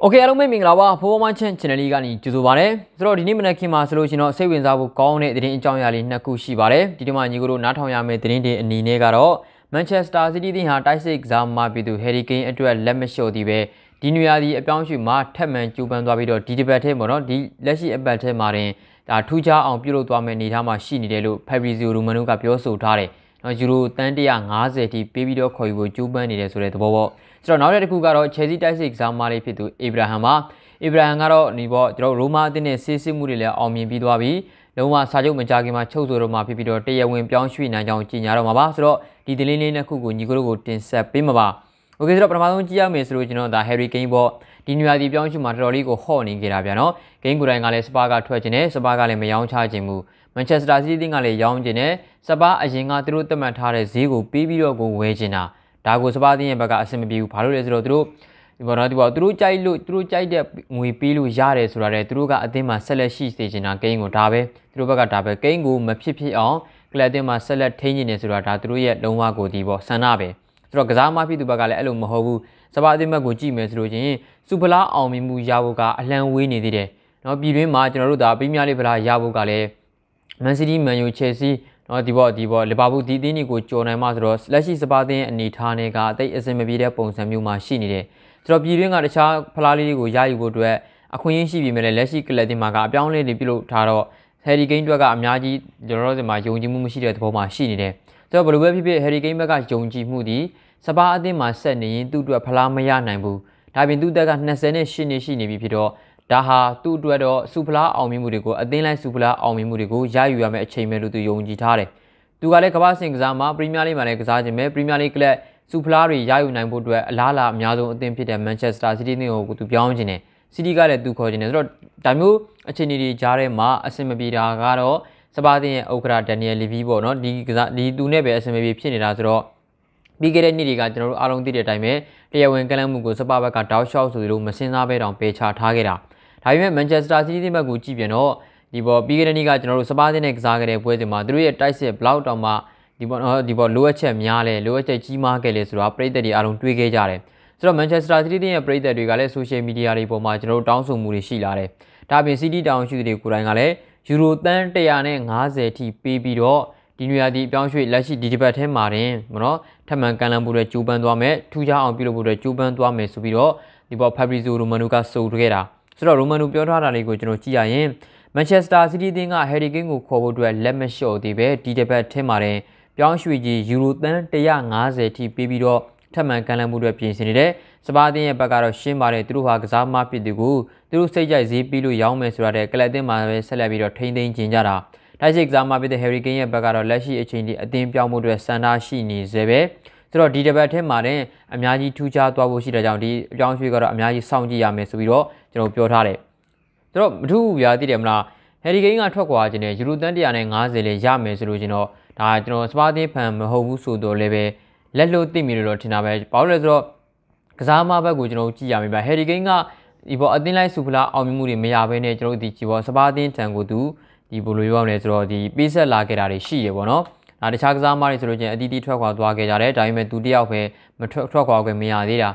โอเคအားလုံးပဲမင်္ဂလာပါဖိုးမိုင်းချန် channel လေးကနေကြိုဆိုပါရစေ။ဆိုတော့ဒီနေ့မနက်ခင်းမှာဆိုလို့ရှိရင်တော့စိတ်ဝင်စားဖို့ကောင်းတဲ့သတင်းအကြောင်းအရာလေးနှစ်ခုရှိပါတယ်။ဒီဒီမှာညီကိုတို့နားထောင်ရမယ့်သတင်းတွေအနေနဲ့ကတော့ Manchester City သင်းဟာတိုက်စစ်ကစားမှပြည်သူ Harry Kane အတွက်လက်မလျှော်သေးပဲဒီနွေရာသီအပြောင်းအရွှေ့မှာထက်မှန်ကြိုးပမ်းသွားပြီးတော့ဒီဒီဘက်ထဲမှာတော့ဒီလက်ရှိအပတ်ထဲမှာတင်ဒါထူးခြားအောင်ပြုလုပ်သွားမယ့်အနေအထားမှာရှိနေတယ်လို့ Fabrizio Romano ကပြောဆိုထားတယ်။နော်ယူရိုတန်း150အထိပေးပြီးတော့ခေါ်ယူဖို့ကြိုးပမ်းနေတယ်ဆိုတဲ့သဘောပေါ့။ကျွန်တော်နောက်တစ်ခုကတော့ Chelsea တိုက်စစ်ကစားမလေးဖြစ်သူ Abraham ပါ။ Abraham ကတော့ဒီပေါ့ကျွန်တော်ရိုမာအသင်းနဲ့ဆေးစစ်မှုတွေလည်းအောင်မြင်ပြီးသွားပြီ။လုံးဝစာချုပ်မကြခင်မှာချုပ်ဆိုတော့မှဖြစ်ပြီးတော့တရားဝင်ပြောင်းရွှေ့နိုင်ကြောင်းကြေညာတော့မှာပါ။ဆိုတော့ဒီဒလင်းလေးနှစ်ခုကိုညီကိုတို့ကိုတင်ဆက်ပေးမှာပါ။ Okay ဆိုတော့ပထမဆုံးကြည့်ရမယ်ဆိုလို့ကျွန်တော်ဒါ Harry Kane ပေါ့ဒီနေရာဒီပြောင်းရွှေ့မှာတော်တော်လေးကိုဟော့နေကြတာဗျာနော်။ Kane ကိုယ်တိုင်ကလည်းစပါးကထွက်ခြင်းနဲ့စပါးကလည်းမယောင်းချခြင်းဘူး။မန်ချက်စတာစီးတီးကလည်းရောင်းကျင်တယ်စပါးအရင်ကသူတို့သတ်မှတ်ထားတဲ့ဈေးကိုပေးပြီးတော့ကိုဝယ်ကျင်တာဒါကိုစပါးသင်းရဲ့ဘက်ကအဆင်မပြေဘူးဘာလို့လဲဆိုတော့သူတို့ဒီပေါ်တော့ဒီပေါ်သူတို့ကြိုက်လို့သူတို့ကြိုက်တဲ့ငွေပေးလို့ရတယ်ဆိုတာလေသူတို့ကအသင်းမှာဆက်လက်ရှိစေချင်တာဂိမ်းကိုဒါပဲသူတို့ဘက်ကဒါပဲဂိမ်းကိုမဖြစ်ဖြစ်အောင်ကလပ်တင်မှာဆက်လက်ထိန်းနေတယ်ဆိုတာဒါသူတို့ရဲ့လုံးဝကိုဒီပေါ်ဆန္ဒပဲဆိုတော့ကစားမဖြစ်သူဘက်ကလည်းအဲ့လိုမဟုတ်ဘူးစပါးအသင်းဘက်ကိုကြည့်မယ်ဆိုလို့ချင်းစုဖလားအောင်မြင်မှုရဖို့ကအလံဝေးနေသေးတယ်နော်ပြည်တွင်းမှာကျွန်တော်တို့ဒါပရီးမီးယားလိဖလားရဖို့ကလည်းမန်စီးတီးမန်ယူချယ်ဆီးနော်ဒီပေါ်ဒီပေါ်လီဗာပူးဒီတင်းဒီကိုကျော်နိုင်မှဆိုတော့လက်ရှိစပါတင်အနေထားနဲ့ကအသိအစင်မပြေတဲ့ပုံစံမျိုးမှာရှိနေတယ်ဆိုတော့ပြည်တွင်းကတခြားဖလားလေးတွေကိုရယူဖို့အတွက်အခွင့်အရေးရှိပြီမဲ့လက်ရှိကလပ်တင်မှာကအပြောင်းလဲတွေပြုလုပ်ထားတော့ Harry Kane တွေကအများကြီးကျွန်တော်တို့ဒီမှာယုံကြည်မှုမရှိတဲ့သဘောမှာရှိနေတယ်ဆိုတော့ဘယ်လိုပဲဖြစ်ဖြစ် Harry Kane ဘက်ကယုံကြည်မှုဒီစပါအသင်းမှာဆက်နေရင်သူ့အတွက်ဖလားမရနိုင်ဘူးဒါပြင်သူ့တက်က28နှစ်ရှိနေရှိနေပြီဖြစ်တော့ဒါဟာသူ့အတွက်တော့စူဖလားအောင်မြင်မှုတွေကိုအသင်းလိုက်စူဖလားအောင်မြင်မှုတွေကိုရယူရမယ့်အချိန်ပဲလို့သူယုံကြည်ထားတယ်။သူကလည်းကမ္ဘာ့ဆင်ကစားမှာပရီးမီးယားလိမှာလည်းကစားခြင်းပဲပရီးမီးယားလိကလပ်စူဖလားတွေရယူနိုင်ဖို့အတွက်အလားအလာအများဆုံးအသင်းဖြစ်တဲ့မန်ချက်စတာစီးတီးနဲ့ကိုသူပြောင်းခြင်းနဲ့စီးတီးကလည်းသူခေါ်ခြင်းနဲ့ဆိုတော့ဒါမျိုးအခြေအနေတွေကြားထဲမှာအဆင်မပြေတာကတော့စပါးတင်ရဲ့ဥက္ကရာဒန်နီယယ်လီဗီပေါ့နော်ဒီကစားဒီသူနဲ့ပဲအဆင်မပြေဖြစ်နေတာဆိုတော့ပြီးခဲ့တဲ့နေ့တွေကကျွန်တော်တို့အားလုံးသိတဲ့အတိုင်းပဲတရားဝင်ကလမ်းမှုကိုစပါးဘက်ကတောက်လျှောက်ဆိုလိုမစင်စားပဲတောင်ပေချထားခဲ့တာ။ဒါပေမဲ့ Manchester City တိမှတ်ကိုကြည့်ပြန်တော့ဒီပေါ်ပြီးခဲ့တဲ့နေ့ကကျွန်တော်တို့စပါးသင်းနဲ့ကစားခဲ့တဲ့ပွဲစဉ်မှာသူတို့ရဲ့တိုက်စစ် block တောင်မှဒီပေါ်တော့ဒီပေါ်လိုအပ်ချက်များလဲလိုအပ်ချက်ကြီးမားခဲ့လဲဆိုတာပြည်သက်တွေအားလုံးတွေးခဲ့ကြတယ်ဆိုတော့ Manchester City တင်းရဲ့ပြည်သက်တွေကလည်း social media တွေပေါ်မှာကျွန်တော်တို့တောင်းဆိုမှုတွေရှိလာတယ်ဒါပြင် City တောင်ရှိသူတွေကိုယ်တိုင်ကလည်း Euro တန်း150အထိပေးပြီးတော့ဒီနေရာဒီအပြောင်းရွှေ့လက်ရှိဒီဒီဘက်ထဲမှာတင်မနော်ထပ်မံကန်လန်ဖို့အတွက်ကြိုးပမ်းသွားမယ်ထူးခြားအောင်ပြုလုပ်ဖို့အတွက်ကြိုးပမ်းသွားမယ်ဆိုပြီးတော့ဒီပေါ် Fabrizio Romano ကဆိုခဲ့တာဆိုတော့ရိုမန်နိုပြောထားတာလေးကိုကျွန်တော်ကြည့်ရရင်မန်ချက်စတာစီးတီးတင်းကဟယ်ရီကင်းကိုခေါ်ဖို့အတွက်လက်မလျှော့သေးပဲဒီတစ်ပတ်ထဲမှာတင်ပြောင်းရွှေ့ကြီးယူရိုသန်း150ထိပေးပြီးတော့ထပ်မံကမ်းလှမ်းမှုတွေပြင်ဆင်နေတဲ့စပါးတင်းရဲ့ဘက်ကတော့ရှင်းပါတယ်သူတို့ဟာကစားမဖြစ်သူကိုသူတို့စိတ်ကြိုက်ဈေးပြီးလို့ရောင်းမယ်ဆိုတာတဲ့ကလပ်တင်မှာပဲဆက်လက်ပြီးတော့ထိမ့်သိမ်းကျင်ကြတာတိုက်စစ်ကစားမဖြစ်တဲ့ Harry Kane ရဲ့ဘက်ကတော့လက်ရှိအချိန်ထိအသင်းပြောင်းမှုတွေစံထားရှိနေသေးပဲ။ဆိုတော့ဒီတစ်ပတ်ထဲမှာတင်အများကြီးထူးခြားသွားဖို့ရှိတဲ့ကြောင့်ဒီအကြောင်းရွှေကတော့အများကြီးစောင့်ကြည့်ရမယ်ဆိုပြီးတော့ကျွန်တော်ပြောထားတယ်ဆိုတော့မထူးဘူးဗျာသိတယ်မလားဟယ်ရီကိန်းကထွက်ခွာခြင်းနဲ့ယူရိုတန်150လေးရမယ်ဆိုလို့ကျွန်တော်ဒါကျွန်တော်စပါးသေးဖန်မဟုတ်ဘူးဆိုတော့လည်းပဲလက်လို့သိမိလို့တော့ထင်တာပဲဘာလို့လဲဆိုတော့ကစားမဘက်ကိုကျွန်တော်ကြည့်ရမယ်ဗျဟယ်ရီကိန်းကဒီပေါ်အသင်းလိုက်စုဖလားအောင်မြင်မှုတွေမရဘဲနဲ့ကျွန်တော်တို့ဒီကြည်ပေါ်စပါးအသင်းထံကိုသူဒီဘလိုပြောရမလဲဆိုတော့ဒီပေးဆက်လာခဲ့တာတွေရှိရေပေါ့နော်ဒါတခြားကစားမတွေဆိုလို့ချင်းအတီးတီးထွက်ခွာသွားခဲ့ကြတယ်ဒါပေမဲ့သူတယောက်ပဲမထွက်ထွက်ခွာခွင့်မရသေးတာ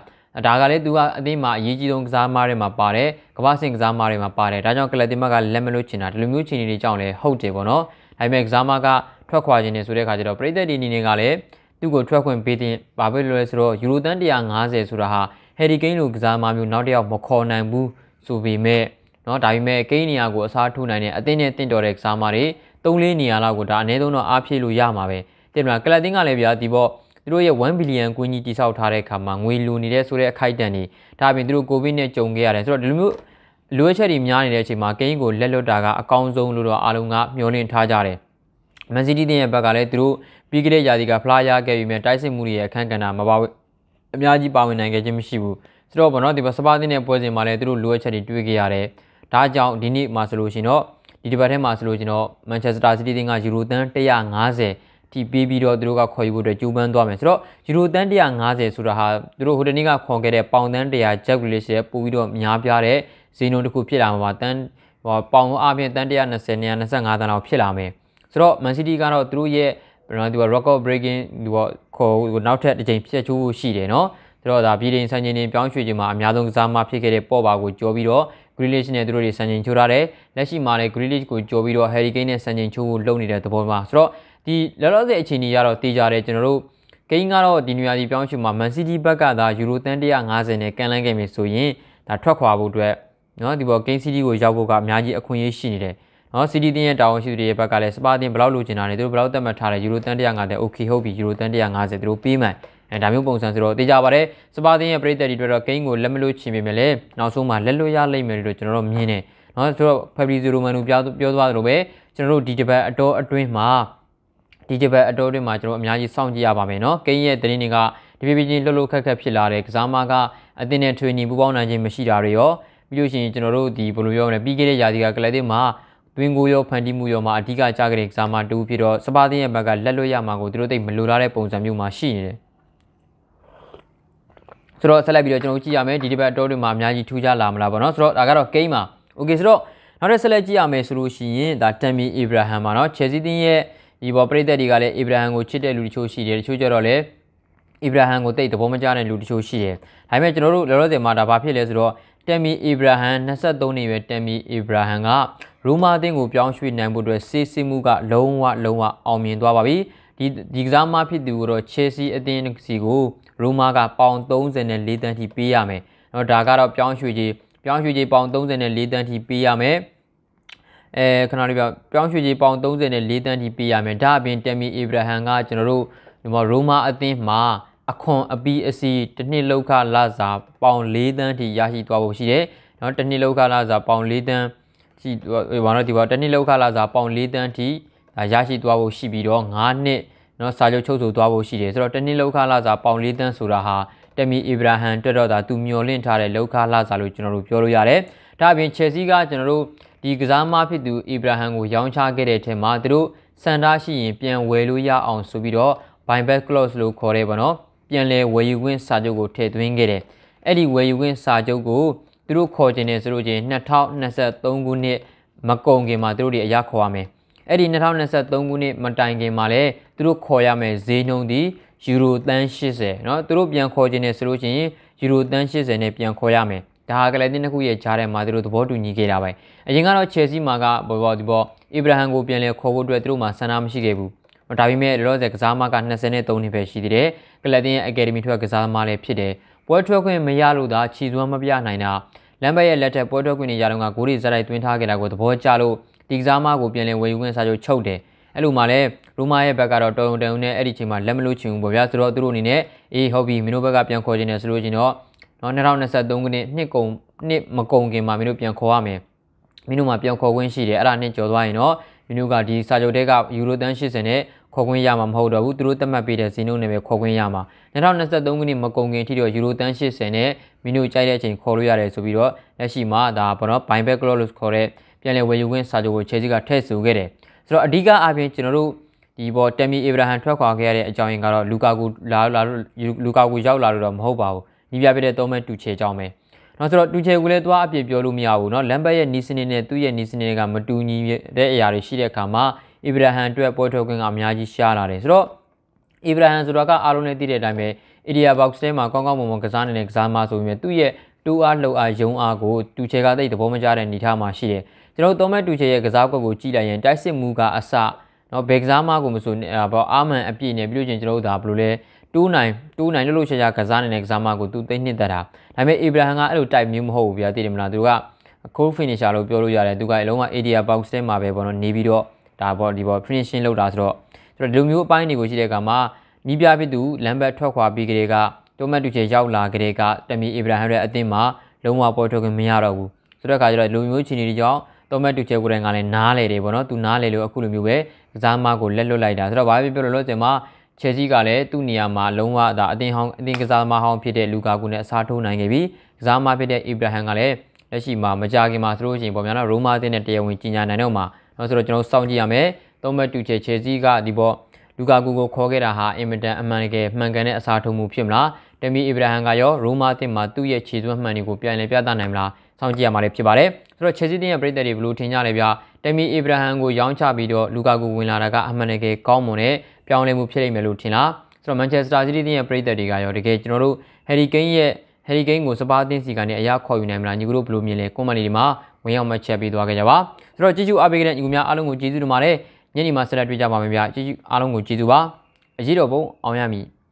ဒါကလည်းသူကအသင်းမှာအရေးကြီးဆုံးကစားမတွေမှာပါတယ်ကမ္ဘာ့ဆင်ကစားမတွေမှာပါတယ်ဒါကြောင့်ကလပ်တင်မကလက်မလို့ချင်တာဒီလိုမျိုးချင်းတွေကြောင့်လည်းဟုတ်တယ်ပေါ့နော်ဒါပေမဲ့ကစားမကထွက်ခွာခြင်းနေဆိုတဲ့အခါကျတော့ပြည်သက်ဒီနေနေကလည်းသူ့ကိုထွက်ခွင့်ပေးတင်ဘာဖြစ်လို့လဲဆိုတော့ယူရိုတန်150ဆိုတာဟာဟယ်ရီကိန်းလိုကစားမမျိုးနောက်တစ်ယောက်မခေါ်နိုင်ဘူးဆိုပေမဲ့เนาะဒါပေမဲ့ကိန်းနေရာကိုအစားထိုးနိုင်တဲ့အသင်းနဲ့တင့်တော်တဲ့ကစားမတွေ3-4နေရာလောက်ကိုဒါအနည်းဆုံးတော့အားဖြည့်လို့ရမှာပဲတင်မလားကလပ်တင်းကလည်းဗျာဒီပေါ့သူတို့ရဲ့1ဘီလီယံကွင်းကြီးတိစောက်ထားတဲ့အခါမှာငွေလိုနေတဲ့ဆိုတဲ့အခိုက်အတန့်တွေဒါပြင်သူတို့ကိုဗစ်နဲ့ကြုံခဲ့ရတယ်ဆိုတော့ဒီလိုမျိုးလိုအပ်ချက်တွေများနေတဲ့အချိန်မှာကိန်းကိုလက်လွတ်တာကအကောင်းဆုံးလို့တော့အားလုံးကမျှော်လင့်ထားကြတယ်မန်စီးတီးတင်ရဲ့ဘက်ကလည်းသူတို့ပြီးခဲ့တဲ့ရာသီကဖလားရခဲ့ပြီးမြဲတိုက်စစ်မှုတွေရဲ့အခန့်ကဏ္ဍမပါဘူးအများကြီးပါဝင်နိုင်ခဲ့ခြင်းမရှိဘူးဆိုတော့ဘောနော်ဒီမှာစပါးတင်တဲ့ပွဲစဉ်မှာလည်းသူတို့လိုအပ်ချက်တွေတွေ့ခဲ့ရတယ်ဒါကြောင့်ဒီနေ့မှာဆိုလို့ရှိရင်တော့ဒီဒီပတ်ထဲမှာဆိုလို့ကျွန်တော် Manchester City တင်းကယူရိုသန်း150ထိပေးပြီးတော့သူတို့ကခေါ်ယူဖို့အတွက်ကြိုးပမ်းသွားမယ်ဆိုတော့ယူရိုသန်း150ဆိုတာဟာသူတို့ဟိုတနေ့ကခေါ်ခဲ့တဲ့ပေါင်သန်း100 Jack Grealish ရဲ့ပို့ပြီးတော့များပြားတဲ့ဈေးနှုန်းတစ်ခုဖြစ်လာမှာပါတန်းဟိုပေါင်အားဖြင့်တန်း120 125တန်းလောက်ဖြစ်လာမယ်ဆိုတော့ Man City ကတော့သူတို့ရဲ့ဘယ်တော့သူက record breaking သူကခေါ်နောက်ထပ်တစ်ကြိမ်ဖြတ်ချိုးရှိတယ်เนาะဆိုတော့ဒါပြည်ရင်ဆိုင်ချင်းတင်ပြောင်းရွှေ့ခြင်းမှာအများဆုံးကစားမဖြစ်ခဲ့တဲ့ပော့ပါကိုကြောပြီးတော့ Grealish နဲ့သူတို့တွေစံချိန်ချိုးထားတယ်လက်ရှိမှာလည်း Grealish ကိုကြိုပြီးတော့ Harry Kane နဲ့စံချိန်ချိုးဖို့လုပ်နေတဲ့သဘောမှာဆိုတော့ဒီလောလောဆယ်အခြေအနေကတော့တေးကြတယ်ကျွန်တော်တို့ကိန်းကတော့ဒီနေရာဒီပြောင်းရွှေ့မှာ Man City ဘက်ကသာယူရိုတန်150နဲ့ကန်လန်းခဲ့ပြီဆိုရင်ဒါထွက်ခွာဖို့အတွက်နော်ဒီပေါ် Kane City ကိုရောက်ဖို့ကအများကြီးအခွင့်အရေးရှိနေတယ်နော် City တင်းရဲ့တာဝန်ရှိသူတွေရဲ့ဘက်ကလည်းစပါတင်ဘယ်လောက်လိုချင်တာလဲသူတို့ဘယ်လောက်သတ်မှတ်ထားလဲယူရိုတန်150 okay ဟုတ်ပြီယူရိုတန်150သူတို့ပေးမှန်အဲဒါမျိုးပုံစံဆိုတော့သိကြပါတယ်စပါးသင်းရဲ့ပြည်သက်တွေအတွက်တော့ဂိမ်းကိုလက်မလို့ချင်ပေမဲ့လည်းနောက်ဆုံးမှာလက်လွတ်ရလိမ့်မယ်လို့ကျွန်တော်တို့မြင်တယ်နော်ဆိုတော့ Fabrizio Romano ပြောပြောသွားသလိုပဲကျွန်တော်တို့ဒီတစ်ပတ်အတော်အတွင်းမှာဒီတစ်ပတ်အတော်အတွင်းမှာကျွန်တော်အများကြီးစောင့်ကြည့်ရပါမယ်နော်ဂိမ်းရဲ့တင်းတွေကဒီပြည်ချင်းလှုပ်လှုပ်ခက်ခက်ဖြစ်လာတယ်ကစားမကအသင်းနဲ့ထွေညီပူးပေါင်းနိုင်ခြင်းမရှိတာတွေရောပြီးလို့ရှိရင်ကျွန်တော်တို့ဒီဘယ်လိုပြောမလဲပြီးခဲ့တဲ့ရာသီကကလပ်တွေမှာသွင်းကိုရောဖန်တီးမှုရောမှာအဓိကကြားကြတဲ့ကစားမတူဖြစ်တော့စပါးသင်းရဲ့ဘက်ကလက်လွတ်ရမှာကိုသူတို့သိမလိုလားတဲ့ပုံစံမျိုးမှာရှိနေတယ်ဆိုတော့ဆက်လိုက်ပြီးတော့ကျွန်တော်ကြည့်ရမယ်ဒီဒီဘက်တော့တွေမှာအများကြီးထူးခြားလာမလားပေါ့နော်ဆိုတော့ဒါကတော့ game မှာ okay ဆိုတော့နောက်ထပ်ဆက်လက်ကြည့်ရမယ်ဆိုလို့ရှိရင်ဒါတမ်မီအီဗရာဟမ်ပါနော် Chelsea တင်းရဲ့ဒီပေါ်ပြည်သက်တွေကလည်းအီဗရာဟမ်ကိုချစ်တဲ့လူတချို့ရှိတယ်တချို့ကျတော့လည်းအီဗရာဟမ်ကိုတိတ်သဘောမကျတဲ့လူတချို့ရှိတယ်။ဒါပေမဲ့ကျွန်တော်တို့လောလောဆယ်မှာဒါဘာဖြစ်လဲဆိုတော့တမ်မီအီဗရာဟမ်23နှစ်ရွယ်တမ်မီအီဗရာဟမ်ကရိုမာအသင်းကိုပြောင်းရွှေ့နိုင်ဖို့အတွက်စေစစ်မှုက လုံးဝလုံးဝအောင်မြင်သွားပါပြီ။ဒီဒီကစားမဖြစ်သူကတော့ Chelsea အသင်းစီကိုရိုမာကပေါင်34တန်းထိပေးရမယ်။နော်ဒါကတော့ပြောင်းရွှေ့ကြီးပြောင်းရွှေ့ကြီးပေါင်34တန်းထိပေးရမယ်။အဲခဏလေးပြောပြောင်းရွှေ့ကြီးပေါင်34တန်းထိပေးရမယ်။ဒါအပြင်တမ်မီအေဗရာဟန်ကကျွန်တော်တို့ဒီမှာရိုမာအသင်းမှာအခွန်အပီးအစီတစ်နှစ်လောက်ကလစာပေါင်၄တန်းထိရရှိသွားဖို့ရှိတယ်။နော်တစ်နှစ်လောက်ကလစာပေါင်၄တန်းထိဟိုဘာလို့ဒီပါတစ်နှစ်လောက်ကလစာပေါင်၄တန်းထိရရှိသွားဖို့ရှိပြီးတော့9နှစ်နော်စာချုပ်ချုပ်ဆိုသွားဖို့ရှိတယ်ဆိုတော့တနည်းလောက်ခလာစာပေါင်၄တန်းဆိုတာဟာတမီအီဗရာဟန်တွက်တော့ဒါသူမျောလင့်ထားတဲ့လောက်ခလာစာလို့ကျွန်တော်တို့ပြောလို့ရတယ်။ဒါအပြင်ချယ်ဆီကကျွန်တော်တို့ဒီကစားမဖြစ်သူအီဗရာဟန်ကိုရောင်းချခဲ့တဲ့အထက်မှာသူတို့စန်တာရှိရင်ပြန်ဝယ်လို့ရအောင်ဆိုပြီးတော့ buyback clause လို့ခေါ်တယ်ပေါ့နော်။ပြန်လဲဝယ်ယူခွင့်စာချုပ်ကိုထည့်သွင်းခဲ့တယ်။အဲ့ဒီဝယ်ယူခွင့်စာချုပ်ကိုသူတို့ခေါ်ခြင်းနဲ့ဆိုလို့ချင်း2023ခုနှစ်မကုန်ခင်မှာသူတို့တွေအရခေါ်ရမယ်။အဲ့ဒီ2023ခုနှစ်မတိုင်ခင်မှာလည်းသူတို့ခေါ်ရမယ့်ဈေးနှုန်းဒီယူရိုတန်း80เนาะသူတို့ပြန်ခေါ်ခြင်းနဲ့ဆိုလို့ရှိရင်ယူရိုတန်း80နဲ့ပြန်ခေါ်ရမယ်ဒါဟာကလပ်တင်းတစ်ခုရဲ့ကြားထဲမှာသူတို့သဘောတူညီခဲ့တာပဲအရင်ကတော့ Chelsea မှာကဘောဘောဒီဘောအီဗရာဟမ်ကိုပြန်လဲခေါ်ဖို့အတွက်သူတို့မှာဆန္ဒမရှိခဲ့ဘူးဒါပေမဲ့လောလောဆယ်ကစားမက23နှစ်ပဲရှိသေးတယ်ကလပ်တင်းရဲ့ Academy ထွက်ကစားမလည်းဖြစ်တယ်ပွဲထွက်ခွင့်မရလို့သာခြေစွမ်းမပြနိုင်တာလမ်းဘက်ရဲ့လက်ထက်ပွဲထွက်ခွင့်တွေရတော့ကဂိုးတွေဇာတ်ရိုက်တွင်းထားခဲ့တာကိုသဘောကျလို့ဒီကစားမကိုပြန်လည်ဝယ်ယူခွင့်စာချုပ်ချုပ်တယ်အဲ့လိုမှလည်းရူမာရဲ့ဘက်ကတော့တော်ုံတန်ုံနဲ့အဲ့ဒီချိန်မှာလက်မလို့ချင်ဘူးပေါ့ဗျာဆိုတော့သူတို့အနေနဲ့အေးဟုတ်ပြီမင်းတို့ဘက်ကပြန်ခေါ်ခြင်းနဲ့ဆိုလို့ချင်းတော့နော်2023ခုနှစ်နှစ်ကုန်နှစ်မကုန်ခင်မှာမင်းတို့ပြန်ခေါ်ရမယ်မင်းတို့မှာပြန်ခေါ်ခွင့်ရှိတယ်အဲ့ဒါနဲ့ကြော်သွားရင်တော့မင်းတို့ကဒီစာချုပ်တဲကယူရိုတန်80နဲ့ခေါ်ခွင့်ရမှာမဟုတ်တော့ဘူးသူတို့သတ်မှတ်ပေးတဲ့ဇင်းတို့နဲ့ပဲခေါ်ခွင့်ရမှာ2023ခုနှစ်မကုန်ခင်ထိတော့ယူရိုတန်80နဲ့မင်းတို့ကြိုက်တဲ့အချိန်ခေါ်လို့ရတယ်ဆိုပြီးတော့လက်ရှိမှာဒါဘောနော် buyback clause လို့ခေါ်တဲ့ပြန်လည်ဝယ်ယူခွင့်စာချုပ်ကိုချဲစီကထည့်ဆိုခဲ့တယ်။ဆိုတော့အဓိကအားဖြင့်ကျွန်တော်တို့ဒီပေါ်တမ်မီအေဗရာဟန်ထွက်ခွာခဲ့ရတဲ့အကြောင်းရင်းကတော့လူကာကူလာလာလူကာကူရောက်လာလို့တော့မဟုတ်ပါဘူး။ညီပြပြတဲ့သုံးမဲ့တူချေကြောင်းပဲ။နောက်ဆိုတော့တူချေကိုလည်းသွားအပြစ်ပြောလို့မရဘူးเนาะလမ်ဘတ်ရဲ့နီးစနစ်နဲ့သူ့ရဲ့နီးစနစ်ကမတူညီတဲ့အရာတွေရှိတဲ့အခါမှာအေဗရာဟန်အတွက်ပွဲထွက်ခွင့်ကအများကြီးရှားလာတယ်ဆိုတော့အေဗရာဟန်ဆိုတာကအားလုံးလည်းသိတဲ့အတိုင်းပဲ area box ထဲမှာကောင်းကောင်းမွန်မွန်ကစားနေတဲ့ကစားမဆိုပေမဲ့သူ့ရဲ့တူအားလှုပ်အားယုံအားကိုတူချေကတိတ်သဘောမကျတဲ့အနေထားမှာရှိတယ်ကျွန်တော်တို့တောမက်တူချေရဲ့ကစားကွက်ကိုကြည့်လိုက်ရင်တိုက်စစ်မူကအစနော်ဘယ်ကစားမကိုမဆိုဘောအာမန်အပြည့်နဲ့ပြုလို့ချင်းကျွန်တော်တို့ဒါဘယ်လိုလဲ2နိုင်2နိုင်လို့လို့ရှာရှာကစားနေတဲ့ကစားမကိုသူသိနှစ်သက်တာဒါပေမဲ့အေဗရာဟန်ကအဲ့လိုတိုက်မျိုးမဟုတ်ဘူးဗျာသိတယ်မလားသူက goal finisher လို့ပြောလို့ရတယ်သူကအလုံးက area box ထဲမှာပဲပေါ့နော်နေပြီးတော့ဒါပေါ့ဒီပေါ့ finishing လုပ်တာဆိုတော့ကျွန်တော်ဒီလိုမျိုးအပိုင်းတွေကိုရှိတဲ့အခါမှာနီးပြဖြစ်သူလမ်းဘက်ထွက်ခွာပြီးကလေးကတိုမတ်တူချေရောက်လာကြတဲ့ကတမီအီဗရာဟမ်ရဲ့အသင်းမှာလုံးဝပေါ်ထွက်ခွင့်မရတော့ဘူးဆိုတဲ့အခါကျတော့လူမျိုးချင်းတွေကြောင့်တိုမတ်တူချေကိုယ်တိုင်ကလည်းနားလေတယ်ပေါ့နော်သူနားလေလို့အခုလိုမျိုးပဲကစားမကိုလက်လွတ်လိုက်တာဆိုတော့ဘာပဲပြောလို့လို့ကျင်မှာချဲစီကလည်းသူ့နေရာမှာလုံးဝဒါအသင်းဟောင်းအသင်းကစားမဟောင်းဖြစ်တဲ့လူကာကူနဲ့အစားထိုးနိုင်ခဲ့ပြီးကစားမဖြစ်တဲ့အီဗရာဟမ်ကလည်းလက်ရှိမှာမကြခင်မှာဆိုလို့ရှိရင်ပေါ့ဗျာနော်ရိုမာအသင်းနဲ့တရားဝင်ကြီးညာနိုင်တော့မှာနော်ဆိုတော့ကျွန်တော်စောင့်ကြည့်ရမယ်တိုမတ်တူချေချဲစီကဒီပေါ့လူကာကူကိုခေါ်ခဲ့တာဟာအင်မတန်အမှန်တကယ်မှန်ကန်တဲ့အစားထိုးမှုဖြစ်မလားတမီအီဗရာဟန်ကရောရိုမာတင်မှာသူ့ရဲ့ခြေသွင်းမှန်တွေကိုပြန်လည်ပြသနိုင်မလားစောင့်ကြည့်ရမှာလည်းဖြစ်ပါတယ်။ဆိုတော့ Chelsea တင်ရဲ့ပြည်သက်တွေဘယ်လိုထင်ကြလဲဗျ။တမီအီဗရာဟန်ကိုရောင်းချပြီးတော့လူကာကိုဝင်လာတာကအမှန်တကယ်ကောင်းမွန်တဲ့ပြောင်းလဲမှုဖြစ်နိုင်မယ်လို့ထင်လား။ဆိုတော့ Manchester City တင်ရဲ့ပြည်သက်တွေကရောတကယ်ကျွန်တော်တို့ Harry Kane ရဲ့ Harry Kane ကိုစပါးအသင်းစီကနေအရာခေါ်ယူနိုင်မလားညီကတို့ဘယ်လိုမြင်လဲ comment တွေမှာဝင်ရောက်မှတ်ချက်ပေးသွားကြပါ။ဆိုတော့ကြည့်ကြအားပေးကြတဲ့ညီကများအားလုံးကိုကျေးဇူးတင်ပါတယ်။ညနေမှာဆက်လက်တွေ့ကြပါမယ်ဗျ။ကြည့်ကြအားလုံးကိုကျေးဇူးပါ။အရေးတော်ပုံအောင်ရမည်။